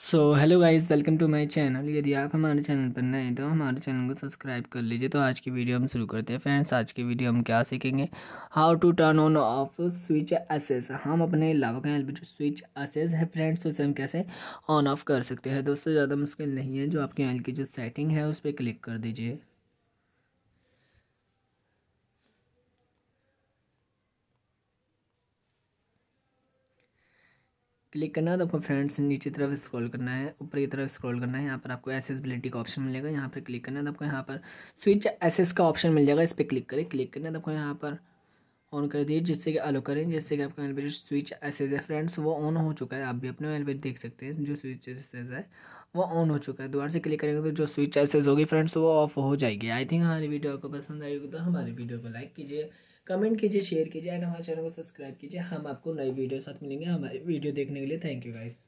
so hello guys welcome to my channel यदि आप हमारे चैनल पर नए तो हमारे चैनल को सब्सक्राइब कर लीजिए तो आज की वीडियो हम शुरू करते हैं फ्रेंड्स आज की वीडियो हम क्या सीखेंगे how to turn on off switch access हम अपने लाभ का एल स्विच एसेस है फ्रेंड्स उसे हम कैसे ऑन ऑफ कर सकते हैं दोस्तों ज़्यादा मुश्किल नहीं है जो आपके एल की जो सेटिंग है उस पर क्लिक कर दीजिए क्लिक करना है तो आपको फ्रेंड्स नीचे तरफ स्क्रॉल करना है ऊपर की तरफ स्क्रॉल करना है यहाँ पर आपको एसेसबिलिटी का ऑप्शन मिलेगा यहाँ पर क्लिक करना है तो आपको यहाँ पर स्विच एसेस का ऑप्शन मिल जाएगा इस पर क्लिक करें क्लिक करना है तो आपको यहाँ पर ऑन कर दिए जिससे कि अलो करें जिससे कि आपका मेल स्विच एसेज है फ्रेंड्स वो ऑन हो चुका है आप भी अपने मेल देख सकते हैं जो स्विच एसेज है वो ऑन हो चुका है दोबारा से क्लिक करेंगे तो जो स्विच एसेज होगी फ्रेंड्स वो ऑफ हो जाएगी आई थिंक हमारी वीडियो आपको पसंद आई होगी तो हमारी वीडियो को लाइक कीजिए कमेंट कीजिए शेयर कीजिए एंड हमारे चैनल को सब्सक्राइब कीजिए हम आपको नई वीडियो साथ मिलेंगे हमारी वीडियो देखने के लिए थैंक यू गाइज़